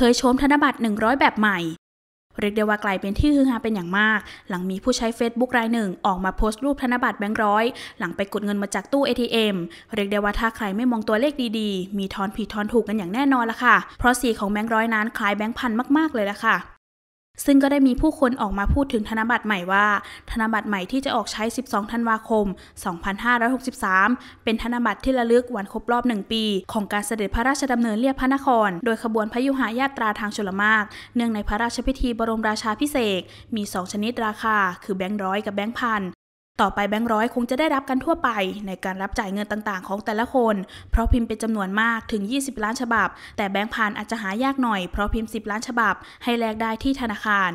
เผยโฉมธนบัตร100 แบบใหม่ เรียกได้ว่ากลายเป็นที่ฮือฮาเป็นอย่างมาก หลังมีผู้ใช้ Facebook รายหนึ่ง ออกมาโพสต์รูปธนบัตรแบงค์ร้อย หลังไปกดเงินมาจากตู้ ATM เรียกได้ว่าถ้าใครไม่มองตัวเลขดีๆ มีทอนผิดทอนถูกกันอย่างแน่นอนละค่ะ เพราะสีของแบงค์ร้อยนั้นคล้ายแบงค์พันมากๆ เลยละค่ะซึ่งก็ได้มีผู้คนออกมาพูดถึงธนบัตรใหม่ว่า ธนบัตรใหม่ที่จะออกใช้ 12 ธันวาคม 2563 เป็นธนบัตรที่ระลึกวันครบรอบ 1 ปี ของการเสด็จพระราชดำเนินเรียบพระนคร โดยขบวนพยุหายาตราทางชลมาก เนื่องในพระราชพิธีบรมราชาพิเศษ มี 2 ชนิดราคา คือแบงค์ร้อยกับแบงค์พันต่อไปแบงค์ร้อยคงจะได้รับกันทั่วไปในการรับจ่ายเงินต่างๆของแต่ละคน เพราะพิมพ์เป็นจำนวนมากถึง 20 ล้านฉบับ แต่แบงค์พันอาจจะหายากหน่อยเพราะพิมพ์ 10 ล้านฉบับให้แลกได้ที่ธนาคาร